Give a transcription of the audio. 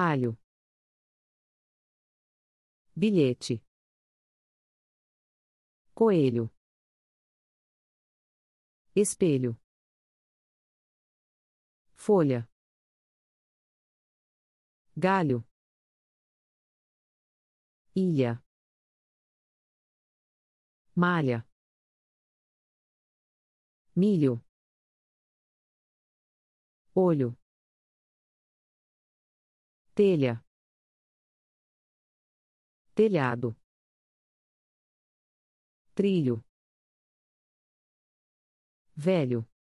alho, bilhete, coelho, espelho, folha, galho, ilha, malha, milho, olho telha, telhado, trilho, velho.